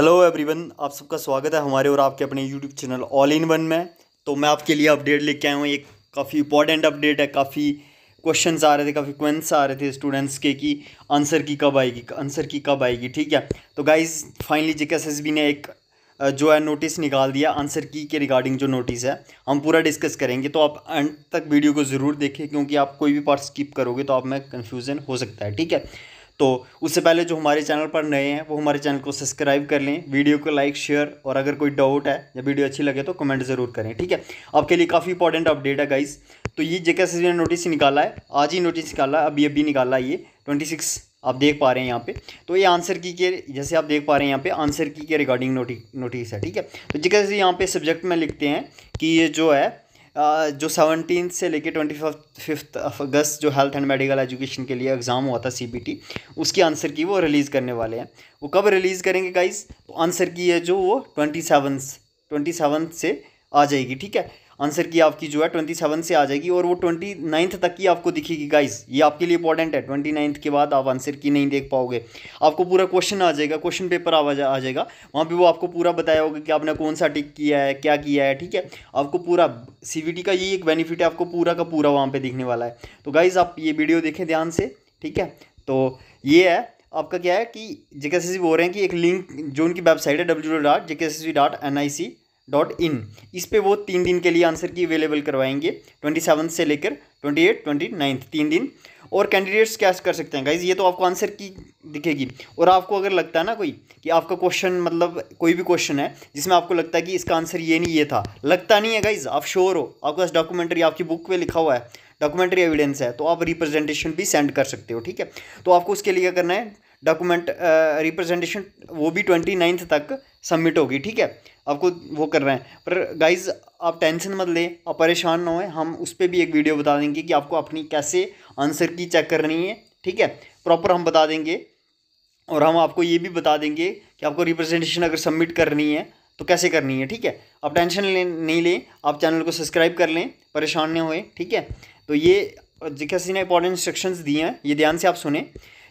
hello everyone आप सबका स्वागत है हमारे और आपके अपने YouTube channel all in one में तो मैं आपके लिए अपडेट लेके आया हूँ एक काफ़ी इंपॉर्टेंट अपडेट है काफ़ी क्वेश्चन आ रहे थे काफ़ी क्वेंस आ रहे थे स्टूडेंट्स के कि आंसर की कब आएगी आंसर की कब आएगी ठीक है तो गाइज फाइनली जे ने एक जो है नोटिस निकाल दिया आंसर की के रिगार्डिंग जो नोटिस है हम पूरा डिस्कस करेंगे तो आप एंड तक वीडियो को ज़रूर देखें क्योंकि आप कोई भी पार्ट स्किप करोगे तो आप में कन्फ्यूज़न हो सकता है ठीक है तो उससे पहले जो हमारे चैनल पर नए हैं वो हमारे चैनल को सब्सक्राइब कर लें वीडियो को लाइक शेयर और अगर कोई डाउट है या वीडियो अच्छी लगे तो कमेंट ज़रूर करें ठीक है आपके लिए काफ़ी इंपॉर्टेंट अपडेट है गाइज तो ये जेके ने नोटिस निकाला है आज ही नोटिस निकाला है अभी अभी निकाला ये ट्वेंटी सिक्स आप देख पा रहे हैं यहाँ पे तो ये आंसर की के जैसे आप देख पा रहे हैं यहाँ पे आंसर की के रिगार्डिंग नोटिस है ठीक है तो जैसे यहाँ पे सब्जेक्ट में लिखते हैं कि ये जो है जो सेवनटीन से लेकर ट्वेंटी फिफ्थ अगस्त जो हेल्थ एंड मेडिकल एजुकेशन के लिए एग्ज़ाम हुआ था सी उसकी आंसर की वो रिलीज़ करने वाले हैं वो कब रिलीज़ करेंगे गाइस तो आंसर की है जो वो ट्वेंटी सेवन ट्वेंटी सेवन से आ जाएगी ठीक है आंसर की आपकी जो है ट्वेंटी सेवन से आ जाएगी और वो ट्वेंटी नाइन्थ तक की आपको दिखेगी गाइज ये आपके लिए इंपॉर्टेंट है ट्वेंटी नाइन्थ के बाद आप आंसर की नहीं देख पाओगे आपको पूरा क्वेश्चन आ जाएगा क्वेश्चन पेपर आ जाएगा वहाँ पे वो आपको पूरा बताया होगा कि आपने कौन सा टिक किया है क्या किया है ठीक है आपको पूरा सी का ये एक बेनिफिट है आपको पूरा का पूरा वहाँ पर दिखने वाला है तो गाइज़ आप ये वीडियो देखें ध्यान से ठीक है तो ये है आपका क्या है कि जेके बोल रहे हैं कि एक लिंक जो उनकी वेबसाइट है W dot JK dot N I C dot in इस पर वो तीन दिन के लिए आंसर की अवेलेबल करवाएंगे ट्वेंटी सेवन से लेकर ट्वेंटी एट ट्वेंटी नाइन्थ तीन दिन और कैंडिडेट्स क्या कर सकते हैं गाइज ये तो आपको आंसर की दिखेगी और आपको अगर लगता है ना कोई कि आपका क्वेश्चन मतलब कोई भी क्वेश्चन है जिसमें आपको लगता है कि इसका आंसर ये नहीं ये था लगता नहीं है गाइज आप श्योर हो आपके पास डॉक्यूमेंट्री आपकी बुक पे लिखा हुआ है डॉक्यूमेंट्री एविडेंस है तो आप रिप्रेजेंटेशन भी सेंड कर सकते हो ठीक है तो आपको उसके लिए क्या करना है डॉक्यूमेंट रिप्रेजेंटेशन uh, वो भी ट्वेंटी नाइन्थ तक सबमिट होगी ठीक है आपको वो कर रहे हैं पर गाइज आप टेंशन मत लें आप परेशान ना हो हम उस पर भी एक वीडियो बता देंगे कि आपको अपनी कैसे आंसर की चेक करनी है ठीक है प्रॉपर हम बता देंगे और हम आपको ये भी बता देंगे कि आपको रिप्रेजेंटेशन अगर सबमिट करनी है तो कैसे करनी है ठीक है आप टेंशन ले नहीं लें आप चैनल को सब्सक्राइब कर लें परेशान ना होए ठीक है तो ये जिका ने इंपॉर्टेंट इंस्ट्रक्शंस दिए हैं ये ध्यान से आप सुने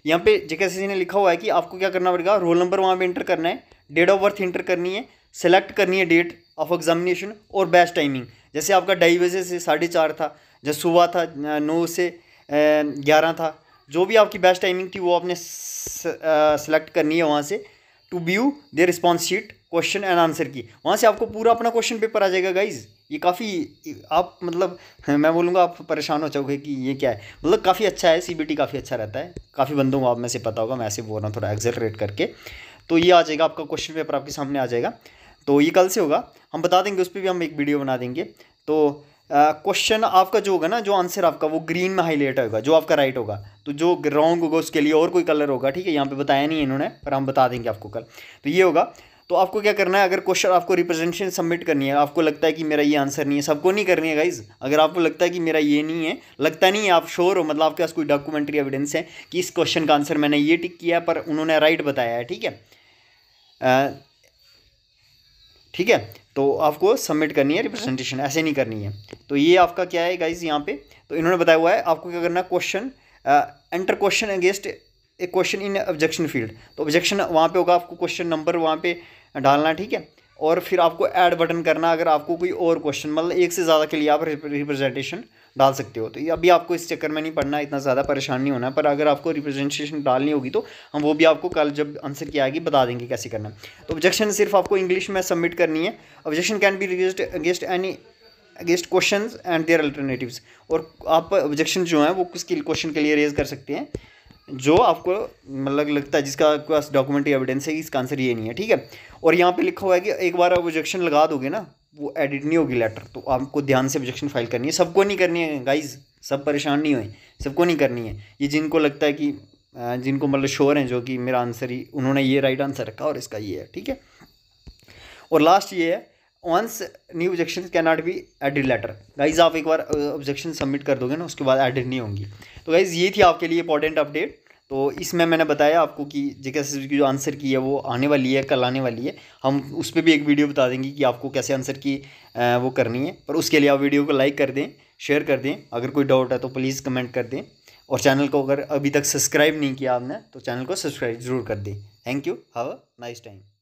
यहाँ पे जेके ने लिखा हुआ है कि आपको क्या करना पड़ेगा रोल नंबर वहाँ पे इंटर करना है डेट ऑफ बर्थ इंटर करनी है सेलेक्ट करनी है डेट ऑफ एग्जामिनेशन और बेस्ट टाइमिंग जैसे आपका ढाई बजे से साढ़े चार था जब सुबह था नौ से ग्यारह था जो भी आपकी बेस्ट टाइमिंग थी वो आपने सेलेक्ट करनी है वहाँ से to view the response sheet question and answer key वहाँ से आपको पूरा अपना क्वेश्चन पेपर आ जाएगा गाइज़ ये काफ़ी आप मतलब मैं बोलूँगा आप परेशान हो चाहोगे कि ये क्या है मतलब काफ़ी अच्छा है सी काफ़ी अच्छा रहता है काफ़ी बंदों को आप में से पता होगा मैं ऐसे बोल रहा हूँ थोड़ा एग्जरेट करके तो ये आ जाएगा आपका क्वेश्चन पेपर आपके सामने आ जाएगा तो ये कल से होगा हम बता देंगे उस पर भी हम एक वीडियो बना देंगे तो क्वेश्चन आपका जो होगा ना जो आंसर आपका वो ग्रीन में हाईलाइट होगा जो आपका राइट होगा तो जो रॉन्ग होगा उसके लिए और कोई कलर होगा ठीक है यहाँ पे बताया नहीं इन्होंने पर हम बता देंगे आपको कल तो ये होगा तो आपको क्या करना है अगर क्वेश्चन आपको रिप्रेजेंटेशन सबमिट करनी है आपको लगता है कि मेरा ये आंसर नहीं है सबको नहीं करनी है गाइज अगर आपको लगता है कि मेरा ये नहीं है लगता नहीं है आप श्योर हो मतलब आपके पास कोई डॉक्यूमेंट्री एविडेंस है कि इस क्वेश्चन का आंसर मैंने ये टिक किया पर उन्होंने राइट बताया है ठीक है ठीक है तो आपको सबमिट करनी है रिप्रेजेंटेशन ऐसे नहीं करनी है तो ये आपका क्या है गाइज यहाँ पे तो इन्होंने बताया हुआ है आपको क्या करना question enter question against a question in objection field तो ऑब्जेक्शन वहाँ पे होगा आपको क्वेश्चन नंबर वहाँ पे डालना ठीक है और फिर आपको ऐड बटन करना अगर आपको कोई और क्वेश्चन मतलब एक से ज़्यादा के लिए आप रिप्रेजेंटेशन डाल सकते हो तो अभी आपको इस चक्कर में नहीं पढ़ना इतना ज़्यादा परेशान नहीं होना पर अगर आपको रिप्रेजेंटेशन डालनी होगी तो हम वो भी आपको कल जब आंसर की आएगी बता देंगे कैसे करना तो ऑब्जेक्शन सिर्फ आपको इंग्लिश में सबमिट करनी है objection can be rejected against any against question and their alternative और आप ऑब्जेक्शन जो हैं वो किस क्वेश्चन के लिए रेज कर सकते हैं जो आपको मतलब लगता है जिसका आपके पास डॉक्यूमेंट्री एविडेंस है इसका आंसर ये नहीं है ठीक है और यहाँ पे लिखा हुआ है कि एक बार आप ऑब्जेक्शन लगा दोगे ना वो एडिट नहीं होगी लेटर तो आपको ध्यान से ऑब्जेक्शन फाइल करनी है सबको नहीं करनी है गाइज सब परेशान नहीं हुए सबको नहीं करनी है ये जिनको लगता है कि जिनको मतलब श्योर हैं जो कि मेरा आंसर ही उन्होंने ये राइट आंसर रखा और इसका ये है ठीक है और लास्ट ये है once new objection can not be added later guys आप एक बार ऑब्जेक्शन सबमिट कर दोगे ना उसके बाद एडिड नहीं होंगी तो गाइज़ ये थी आपके लिए इंपॉर्टेंट अपडेट तो इसमें मैंने बताया आपको कि जेके की जो आंसर की है वो आने वाली है कल आने वाली है हम उस पर भी एक वीडियो बता देंगे कि आपको कैसे आंसर की वो करनी है पर उसके लिए आप वीडियो को लाइक कर दें शेयर कर दें अगर कोई डाउट है तो प्लीज़ कमेंट कर दें और चैनल को अगर अभी तक सब्सक्राइब नहीं किया आपने तो चैनल को सब्सक्राइब ज़रूर कर दें thank you have a nice time